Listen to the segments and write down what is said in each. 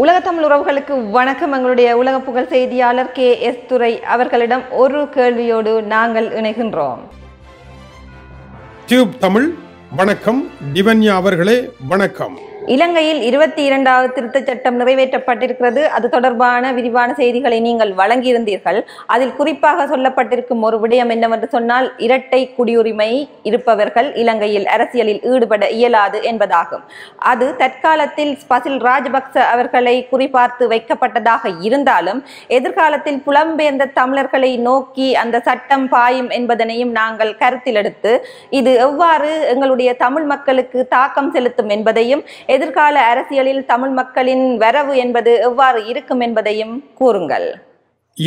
உலகத்தமிழ் உறவுகளுக்கு வணக்கம் எங்களுடைய உலக புகழ் செய்தியாளர் கே எஸ் துரை அவர்களிடம் ஒரு கேள்வியோடு நாங்கள் இணைகின்றோம் டியூப் தமிழ் வணக்கம் டிவன்யா அவர்களே வணக்கம் இலங்கையில் இருபத்தி இரண்டாவது திருத்தச் சட்டம் நிறைவேற்றப்பட்டிருக்கிறது அது தொடர்பான விரிவான செய்திகளை நீங்கள் வழங்கியிருந்தீர்கள் அதில் குறிப்பாக சொல்லப்பட்டிருக்கும் ஒரு விடயம் என்னவென்று சொன்னால் இரட்டை குடியுரிமை இருப்பவர்கள் இலங்கையில் அரசியலில் ஈடுபட இயலாது என்பதாகும் அது தற்காலத்தில் பசில் ராஜபக்ச அவர்களை குறிபார்த்து வைக்கப்பட்டதாக இருந்தாலும் எதிர்காலத்தில் புலம்பெயர்ந்த தமிழர்களை நோக்கி அந்த சட்டம் பாயும் என்பதனையும் நாங்கள் கருத்தில் எடுத்து இது எவ்வாறு எங்களுடைய தமிழ் மக்களுக்கு தாக்கம் செலுத்தும் என்பதையும் எதிர்கால அரசியலில் தமிழ் மக்களின் வரவு என்பது எவ்வாறு இருக்கும் என்பதையும் கூறுங்கள்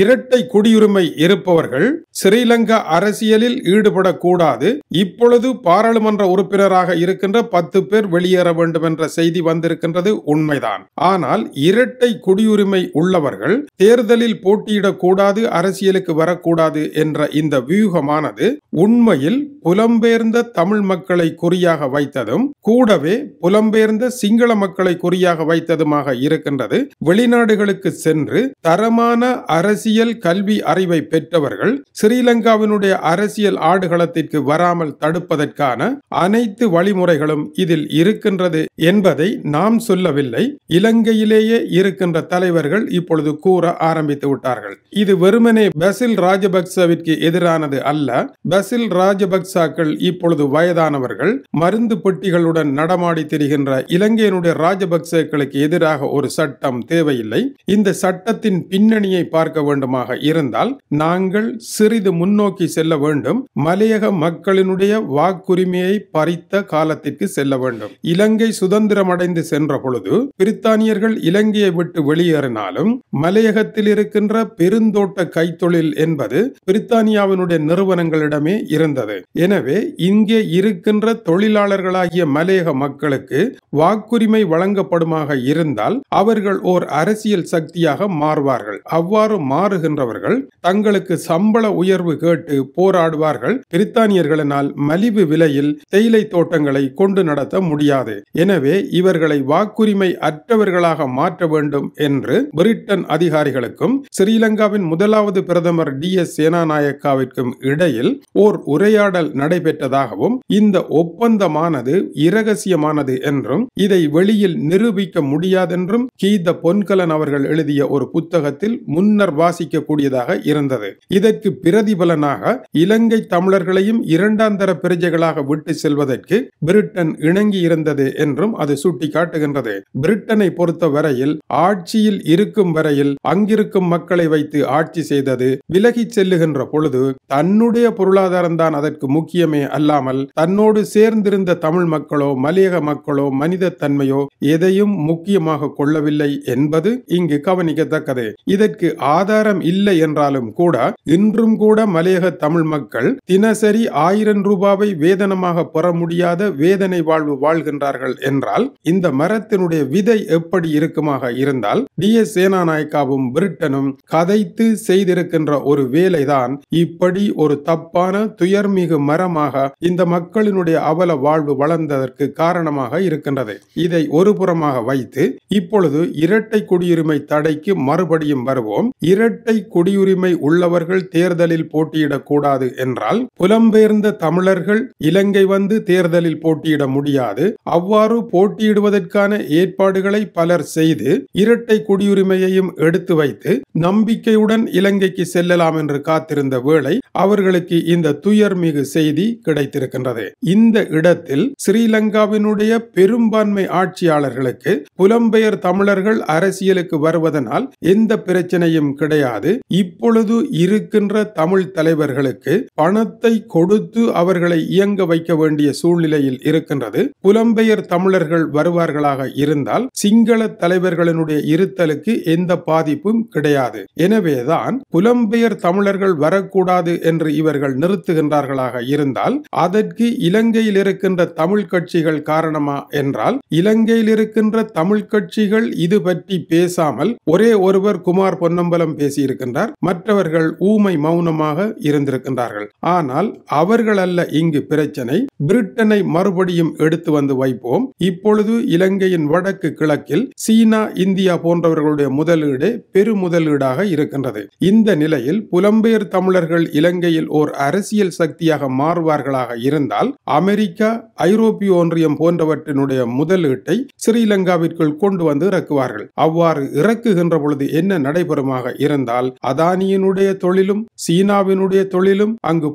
இரட்டை குடியுரிமை இருப்பவர்கள் ஸ்ரீலங்கா அரசியலில் ஈடுபடக்கூடாது இப்பொழுது பாராளுமன்ற உறுப்பினராக இருக்கின்ற பத்து பேர் வெளியேற வேண்டும் என்ற செய்தி வந்திருக்கின்றது உண்மைதான் ஆனால் இரட்டை குடியுரிமை உள்ளவர்கள் தேர்தலில் போட்டியிடக்கூடாது அரசியலுக்கு வரக்கூடாது என்ற இந்த வியூகமானது உண்மையில் புலம்பெயர்ந்த தமிழ் மக்களை குறியாக வைத்ததும் கூடவே புலம்பெயர்ந்த சிங்கள மக்களை குறியாக வைத்ததுமாக இருக்கின்றது வெளிநாடுகளுக்கு சென்று தரமான அரசு அரசியல் கல்வி அறிவை பெற்றவர்கள் ஸ்ரீலங்காவினுடைய அரசியல் ஆடுகளத்திற்கு வராமல் தடுப்பதற்கான அனைத்து வழிமுறைகளும் இதில் இருக்கின்றது என்பதை நாம் சொல்லவில்லை இலங்கையிலேயே இருக்கின்ற தலைவர்கள் இப்பொழுது கூற ஆரம்பித்து விட்டார்கள் இது வெறுமனே பசில் ராஜபக்சவிற்கு எதிரானது அல்ல பசில் ராஜபக்சாக்கள் இப்பொழுது வயதானவர்கள் மருந்து பெட்டிகளுடன் நடமாடி திரிகின்ற இலங்கையினுடைய ராஜபக்சக்களுக்கு எதிராக ஒரு சட்டம் தேவையில்லை இந்த சட்டத்தின் பின்னணியை பார்க்க வேண்டுமாக இருந்தால் நாங்கள் சிறிது முன்னோக்கி செல்ல வேண்டும் மலையக மக்களினுடைய வாக்குரிமையை பறித்த காலத்திற்கு செல்ல வேண்டும் இலங்கை சுதந்திரம் அடைந்து சென்ற பொழுது பிரித்தானியர்கள் இலங்கையை விட்டு வெளியேறினாலும் மலையகத்தில் இருக்கின்ற பெருந்தோட்ட கைத்தொழில் என்பது பிரித்தானியாவினுடைய நிறுவனங்களிடமே இருந்தது எனவே இங்கே இருக்கின்ற தொழிலாளர்களாகிய மலையக மக்களுக்கு வாக்குரிமை வழங்கப்படுமாக இருந்தால் அவர்கள் ஓர் அரசியல் சக்தியாக மாறுவார்கள் அவ்வாறு மாறுகின்றவர்கள் தங்களுக்கு சம்பள உயர்வு கேட்டு போராடுவார்கள் பிரித்தானியர்களினால் மலிவு விலையில் தேயிலை தோட்டங்களை கொண்டு நடத்த முடியாது எனவே இவர்களை வாக்குரிமை அற்றவர்களாக மாற்ற வேண்டும் என்று பிரிட்டன் அதிகாரிகளுக்கும் ஸ்ரீலங்காவின் முதலாவது பிரதமர் டி எஸ் சேனாநாயக்காவிற்கும் இடையில் ஓர் உரையாடல் நடைபெற்றதாகவும் இந்த ஒப்பந்தமானது இரகசியமானது என்றும் இதை வெளியில் நிரூபிக்க முடியாதென்றும் கீத பொன்கலன் அவர்கள் எழுதிய ஒரு புத்தகத்தில் முன்னர் வாசிக்கக்கூடியதாக இருந்தது இதற்கு பிரதிபலனாக இலங்கை தமிழர்களையும் இரண்டாம் தர பிரஜைகளாக விட்டு செல்வதற்கு பிரிட்டன் இணங்கி இருந்தது என்றும் அது சுட்டிக்காட்டுகின்றது பிரிட்டனை பொறுத்த வரையில் ஆட்சியில் இருக்கும் வரையில் அங்கிருக்கும் மக்களை வைத்து ஆட்சி செய்தது விலகிச் செல்லுகின்ற பொழுது தன்னுடைய பொருளாதாரம் தான் அதற்கு முக்கியமே அல்லாமல் தன்னோடு சேர்ந்திருந்த தமிழ் மக்களோ மலையக மக்களோ மனித தன்மையோ எதையும் முக்கியமாக கொள்ளவில்லை என்பது இங்கு கவனிக்கத்தக்கது இதற்கு ஆதரவு ஆதாரம் இல்லை என்றாலும் கூட இன்றும் கூட மலையக தமிழ் மக்கள் தினசரி ஆயிரம் ரூபாவை வேதனமாக பெற முடியாத வேதனை வாழ்வு வாழ்கின்றார்கள் என்றால் இந்த மரத்தினுடைய விதை எப்படி இருக்குமாக இருந்தால் டி எஸ் சேனாநாயக்காவும் பிரிட்டனும் கதைத்து செய்திருக்கின்ற ஒரு வேலைதான் இப்படி ஒரு தப்பான துயர்மிகு மரமாக இந்த மக்களினுடைய அவல வாழ்வு வளர்ந்ததற்கு காரணமாக இருக்கின்றது இதை ஒரு புறமாக வைத்து இப்பொழுது இரட்டை குடியுரிமை தடைக்கு மறுபடியும் வருவோம் இர இரட்டை குடியுரிமை உள்ளவர்கள் தேர்தலில் போட்டியிடக்கூடாது என்றால் புலம்பெயர்ந்த தமிழர்கள் இலங்கை வந்து தேர்தலில் போட்டியிட முடியாது அவ்வாறு போட்டியிடுவதற்கான ஏற்பாடுகளை பலர் செய்து இரட்டை குடியுரிமையையும் எடுத்து வைத்து நம்பிக்கையுடன் இலங்கைக்கு செல்லலாம் என்று காத்திருந்த வேளை அவர்களுக்கு இந்த துயர் மிகு செய்தி கிடைத்திருக்கின்றது இந்த இடத்தில் ஸ்ரீலங்காவினுடைய பெரும்பான்மை ஆட்சியாளர்களுக்கு புலம்பெயர் தமிழர்கள் அரசியலுக்கு வருவதனால் எந்த பிரச்சனையும் கிடை கிடையாது இப்பொழுது இருக்கின்ற தமிழ் தலைவர்களுக்கு பணத்தை கொடுத்து அவர்களை இயங்க வைக்க வேண்டிய சூழ்நிலையில் இருக்கின்றது புலம்பெயர் தமிழர்கள் வருவார்களாக இருந்தால் சிங்கள தலைவர்களினுடைய இருத்தலுக்கு எந்த பாதிப்பும் கிடையாது எனவேதான் புலம்பெயர் தமிழர்கள் வரக்கூடாது என்று இவர்கள் நிறுத்துகின்றார்களாக இருந்தால் அதற்கு இலங்கையில் இருக்கின்ற தமிழ் கட்சிகள் காரணமா என்றால் இலங்கையில் இருக்கின்ற தமிழ் கட்சிகள் இது பற்றி பேசாமல் ஒரே ஒருவர் குமார் பொன்னம்பலம் பேசியிருக்கின்றார் மற்றவர்கள் ஊமை மௌனமாக இருந்திருக்கின்றார்கள் ஆனால் அவர்கள் அல்ல இங்கு பிரச்சனை பிரிட்டனை மறுபடியும் எடுத்து வந்து வைப்போம் இப்பொழுது இலங்கையின் வடக்கு கிழக்கில் சீனா இந்தியா போன்றவர்களுடைய முதலீடு பெருமுதலீடாக இருக்கின்றது இந்த நிலையில் புலம்பெயர் தமிழர்கள் இலங்கையில் ஓர் அரசியல் சக்தியாக மாறுவார்களாக இருந்தால் அமெரிக்கா ஐரோப்பிய ஒன்றியம் போன்றவற்றினுடைய முதலீட்டை ஸ்ரீலங்காவிற்குள் கொண்டு வந்து இறக்குவார்கள் அவ்வாறு இறக்குகின்ற பொழுது என்ன நடைபெறுமாக இருந்தால் அதானியினுடைய தொழிலும் சீனாவினுடைய தொழிலும் அங்கு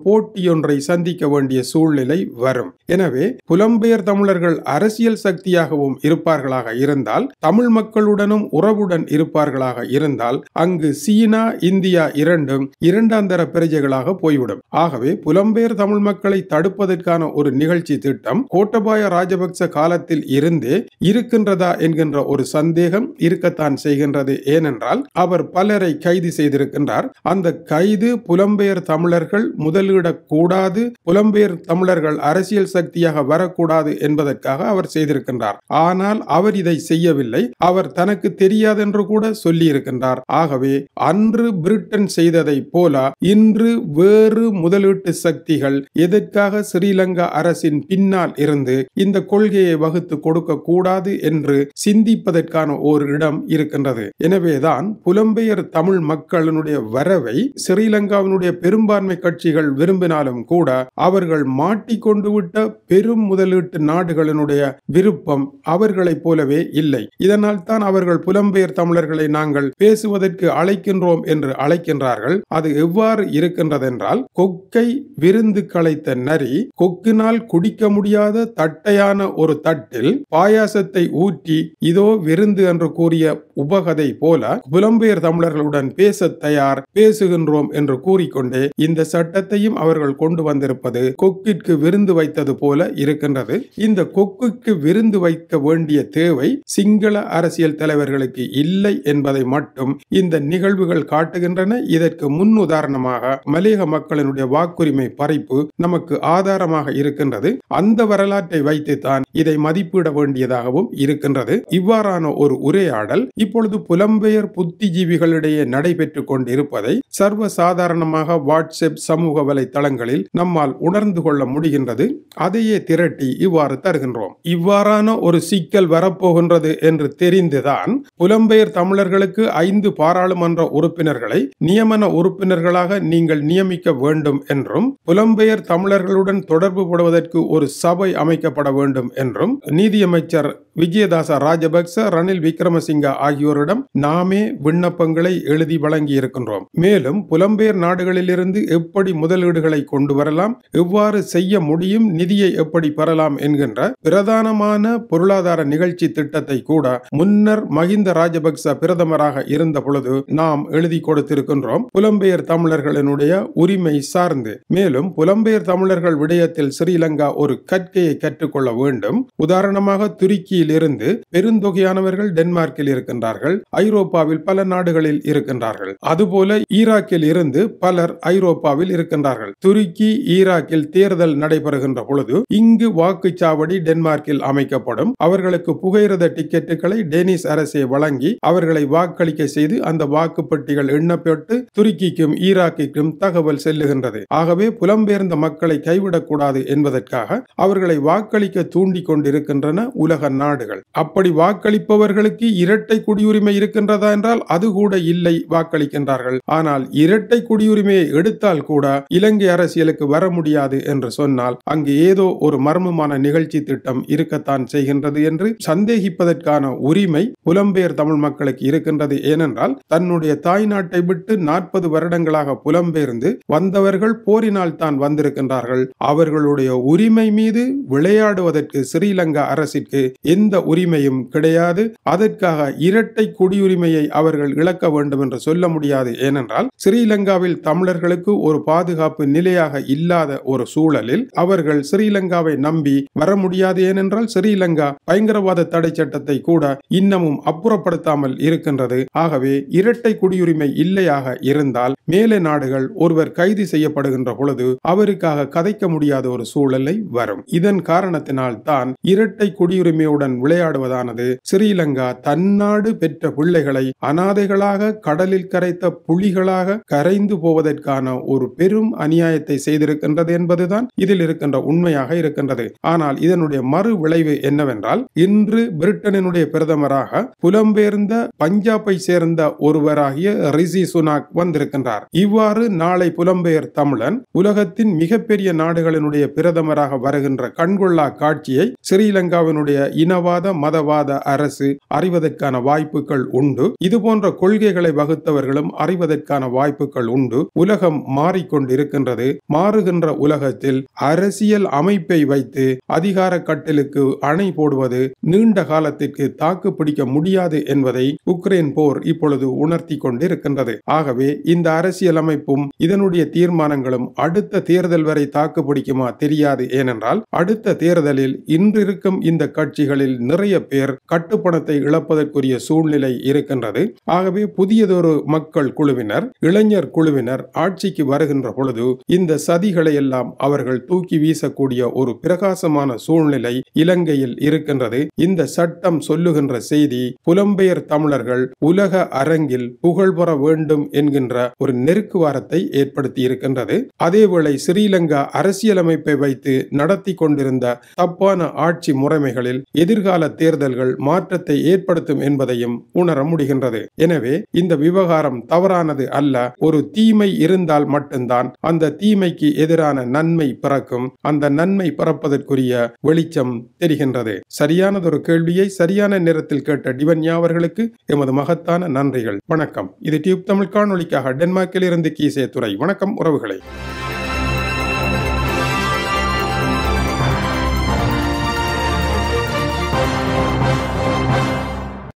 ஒன்றை சந்திக்க வேண்டிய சூழ்நிலை வரும் எனவே புலம்பெயர் தமிழர்கள் அரசியல் சக்தியாகவும் இருப்பார்களாக இருந்தால் தமிழ் மக்களுடனும் உறவுடன் இருப்பார்களாக இருந்தால் அங்கு சீனா இந்தியா இரண்டும் இரண்டாந்தர பிரஜைகளாக போய்விடும் ஆகவே புலம்பெயர் தமிழ் மக்களை தடுப்பதற்கான ஒரு நிகழ்ச்சி திட்டம் கோட்டபாய ராஜபக்ச காலத்தில் இருந்தே இருக்கின்றதா என்கின்ற ஒரு சந்தேகம் இருக்கத்தான் செய்கின்றது ஏனென்றால் அவர் பலரை கைது செய்திருக்கின்றார் அந்த கைது புலம்பெயர் தமிழர்கள் முதலிடக்கூடாது புலம்பெயர் தமிழர்கள் அரசியல் சக்தியாக வரக்கூடாது என்பதற்காக அவர் செய்திருக்கின்றார் ஆனால் அவர் இதை செய்யவில்லை அவர் தனக்கு தெரியாது என்று கூட சொல்லியிருக்கின்றார் ஆகவே அன்று பிரிட்டன் செய்ததை போல இன்று வேறு முதலீட்டு சக்திகள் எதற்காக ஸ்ரீலங்கா அரசின் பின்னால் இருந்து இந்த கொள்கையை வகுத்து கொடுக்க கூடாது என்று சிந்திப்பதற்கான ஒரு இடம் இருக்கின்றது எனவேதான் புலம்பெயர் தமிழ் தமிழ் மக்களினுடைய வரவை ஸ்ரீலங்காவினுடைய பெரும்பான்மை கட்சிகள் விரும்பினாலும் கூட அவர்கள் மாட்டிக்கொண்டு விட்ட பெரும் முதலீட்டு நாடுகளினுடைய விருப்பம் அவர்களைப் போலவே இல்லை இதனால் தான் அவர்கள் புலம்பெயர் தமிழர்களை நாங்கள் பேசுவதற்கு அழைக்கின்றோம் என்று அழைக்கின்றார்கள் அது எவ்வாறு இருக்கின்றதென்றால் கொக்கை விருந்து களைத்த நரி கொக்கினால் குடிக்க முடியாத தட்டையான ஒரு தட்டில் பாயாசத்தை ஊற்றி இதோ விருந்து என்று கூறிய உபகதை போல புலம்பெயர் தமிழர்களுடன் அவர்களுடன் பேச தயார் பேசுகின்றோம் என்று கூறிக்கொண்டே இந்த சட்டத்தையும் அவர்கள் கொண்டு வந்திருப்பது கொக்கிற்கு விருந்து வைத்தது போல இருக்கின்றது இந்த கொக்குக்கு விருந்து வைக்க வேண்டிய தேவை சிங்கள அரசியல் தலைவர்களுக்கு இல்லை என்பதை மட்டும் இந்த நிகழ்வுகள் காட்டுகின்றன இதற்கு முன் உதாரணமாக மலேக மக்களினுடைய வாக்குரிமை பறிப்பு நமக்கு ஆதாரமாக இருக்கின்றது அந்த வரலாற்றை வைத்துத்தான் இதை மதிப்பிட வேண்டியதாகவும் இருக்கின்றது இவ்வாறான ஒரு உரையாடல் இப்பொழுது புலம்பெயர் புத்திஜீவிகளிடையே நடைபெற்று கொண்டிருப்பதை சர்வ சாதாரணமாக வாட்ஸ்அப் சமூக வலைதளங்களில் நம்மால் உணர்ந்து கொள்ள முடிகின்றது அதையே திரட்டி இவ்வாறு தருகின்றோம் இவ்வாறான ஒரு சிக்கல் வரப்போகின்றது என்று தெரிந்துதான் புலம்பெயர் தமிழர்களுக்கு ஐந்து பாராளுமன்ற உறுப்பினர்களை நியமன உறுப்பினர்களாக நீங்கள் நியமிக்க வேண்டும் என்றும் புலம்பெயர் தமிழர்களுடன் தொடர்பு படுவதற்கு ஒரு சபை அமைக்கப்பட வேண்டும் என்றும் நீதியமைச்சர் விஜயதாச ராஜபக்ச ரணில் விக்ரமசிங்க ஆகியோரிடம் நாமே விண்ணப்பங்களை எழுதி வழங்கியிருக்கின்றோம் மேலும் புலம்பெயர் நாடுகளிலிருந்து எப்படி முதலீடுகளை கொண்டு வரலாம் எவ்வாறு செய்ய முடியும் நிதியை எப்படி பெறலாம் என்கின்ற பிரதானமான பொருளாதார நிகழ்ச்சி திட்டத்தை கூட முன்னர் மஹிந்த ராஜபக்ச பிரதமராக இருந்த பொழுது நாம் எழுதி கொடுத்திருக்கின்றோம் புலம்பெயர் தமிழர்களினுடைய உரிமை சார்ந்து மேலும் புலம்பெயர் தமிழர்கள் விடயத்தில் ஸ்ரீலங்கா ஒரு கற்கையை கற்றுக்கொள்ள வேண்டும் உதாரணமாக துருக்கியில் இருந்து பெருந்தொகையானவர்கள் டென்மார்க்கில் இருக்கின்றார்கள் ஐரோப்பாவில் பல நாடுகளில் இருக்கின்றார்கள் அதுபோல ஈராக்கில் இருந்து பலர் ஐரோப்பாவில் இருக்கின்றார்கள் துருக்கி ஈராக்கில் தேர்தல் நடைபெறுகின்ற பொழுது இங்கு வாக்குச்சாவடி டென்மார்க்கில் அமைக்கப்படும் அவர்களுக்கு புகையிரத டிக்கெட்டுகளை டெனிஸ் அரசே வழங்கி அவர்களை வாக்களிக்க செய்து அந்த வாக்குப்பட்டிகள் எண்ணப்பட்டு துருக்கிக்கும் ஈராக்கிற்கும் தகவல் செல்லுகின்றது ஆகவே புலம்பெயர்ந்த மக்களை கைவிடக்கூடாது என்பதற்காக அவர்களை வாக்களிக்க தூண்டிக் கொண்டிருக்கின்றன உலக நாடு நாடுகள் அப்படி வாக்களிப்பவர்களுக்கு இரட்டை குடியுரிமை இருக்கின்றதா என்றால் அது கூட இல்லை வாக்களிக்கின்றார்கள் ஆனால் இரட்டை குடியுரிமையை எடுத்தால் கூட இலங்கை அரசியலுக்கு வர முடியாது என்று சொன்னால் அங்கு ஏதோ ஒரு மர்மமான நிகழ்ச்சி திட்டம் இருக்கத்தான் செய்கின்றது என்று சந்தேகிப்பதற்கான உரிமை புலம்பெயர் தமிழ் மக்களுக்கு இருக்கின்றது ஏனென்றால் தன்னுடைய தாய்நாட்டை விட்டு நாற்பது வருடங்களாக புலம்பெயர்ந்து வந்தவர்கள் போரினால் தான் வந்திருக்கின்றார்கள் அவர்களுடைய உரிமை மீது விளையாடுவதற்கு ஸ்ரீலங்கா அரசிற்கு எந்த எந்த உரிமையும் கிடையாது அதற்காக இரட்டை குடியுரிமையை அவர்கள் இழக்க வேண்டும் என்று சொல்ல முடியாது ஏனென்றால் ஸ்ரீலங்காவில் தமிழர்களுக்கு ஒரு பாதுகாப்பு நிலையாக இல்லாத ஒரு சூழலில் அவர்கள் ஸ்ரீலங்காவை நம்பி வர முடியாது ஏனென்றால் ஸ்ரீலங்கா பயங்கரவாத தடை சட்டத்தை கூட இன்னமும் அப்புறப்படுத்தாமல் இருக்கின்றது ஆகவே இரட்டை குடியுரிமை இல்லையாக இருந்தால் மேலே நாடுகள் ஒருவர் கைது செய்யப்படுகின்ற பொழுது அவருக்காக கதைக்க முடியாத ஒரு சூழலை வரும் இதன் காரணத்தினால் தான் இரட்டை குடியுரிமையுடன் பிள்ளைகளுடன் விளையாடுவதானது ஸ்ரீலங்கா தன்னாடு பெற்ற பிள்ளைகளை அனாதைகளாக கடலில் கரைத்த புலிகளாக கரைந்து போவதற்கான ஒரு பெரும் அநியாயத்தை செய்திருக்கின்றது என்பதுதான் இதில் இருக்கின்ற உண்மையாக இருக்கின்றது ஆனால் இதனுடைய மறு விளைவு என்னவென்றால் இன்று பிரிட்டனினுடைய பிரதமராக புலம்பெயர்ந்த பஞ்சாபை சேர்ந்த ஒருவராகிய ரிசி சுனாக் வந்திருக்கின்றார் இவ்வாறு நாளை புலம்பெயர் தமிழன் உலகத்தின் மிகப்பெரிய நாடுகளினுடைய பிரதமராக வருகின்ற கண்கொள்ளா காட்சியை ஸ்ரீலங்காவினுடைய இன இனவாத மதவாத அரசு அறிவதற்கான வாய்ப்புகள் உண்டு போன்ற கொள்கைகளை வகுத்தவர்களும் அறிவதற்கான வாய்ப்புகள் உண்டு உலகம் மாறிக்கொண்டிருக்கின்றது மாறுகின்ற உலகத்தில் அரசியல் அமைப்பை வைத்து அதிகார கட்டலுக்கு அணை போடுவது நீண்ட காலத்திற்கு தாக்கு பிடிக்க முடியாது என்பதை உக்ரைன் போர் இப்பொழுது உணர்த்தி கொண்டிருக்கின்றது ஆகவே இந்த அரசியல் அமைப்பும் இதனுடைய தீர்மானங்களும் அடுத்த தேர்தல் வரை தாக்கு பிடிக்குமா தெரியாது ஏனென்றால் அடுத்த தேர்தலில் இன்றிருக்கும் இந்த கட்சிகளில் நாடுகளில் நிறைய பேர் கட்டுப்பணத்தை இழப்பதற்குரிய சூழ்நிலை இருக்கின்றது ஆகவே புதியதொரு மக்கள் குழுவினர் இளைஞர் குழுவினர் ஆட்சிக்கு வருகின்ற பொழுது இந்த சதிகளை எல்லாம் அவர்கள் தூக்கி வீசக்கூடிய ஒரு பிரகாசமான சூழ்நிலை இலங்கையில் இருக்கின்றது இந்த சட்டம் சொல்லுகின்ற செய்தி புலம்பெயர் தமிழர்கள் உலக அரங்கில் புகழ் பெற வேண்டும் என்கின்ற ஒரு நெருக்கு வாரத்தை ஏற்படுத்தி இருக்கின்றது அதேவேளை ஸ்ரீலங்கா அரசியலமைப்பை வைத்து நடத்தி கொண்டிருந்த தப்பான ஆட்சி முறைமைகளில் எதிர் எதிர்கால தேர்தல்கள் மாற்றத்தை ஏற்படுத்தும் என்பதையும் உணர முடிகின்றது எனவே இந்த விவகாரம் தவறானது அல்ல ஒரு தீமை இருந்தால் மட்டும்தான் அந்த தீமைக்கு எதிரான நன்மை பிறக்கும் அந்த நன்மை பிறப்பதற்குரிய வெளிச்சம் தெரிகின்றது சரியானதொரு கேள்வியை சரியான நேரத்தில் கேட்ட டிவன்யா அவர்களுக்கு எமது மகத்தான நன்றிகள் வணக்கம் இது டியூப் தமிழ் காணொலிக்காக டென்மார்க்கில் இருந்து கீசே துறை வணக்கம் உறவுகளை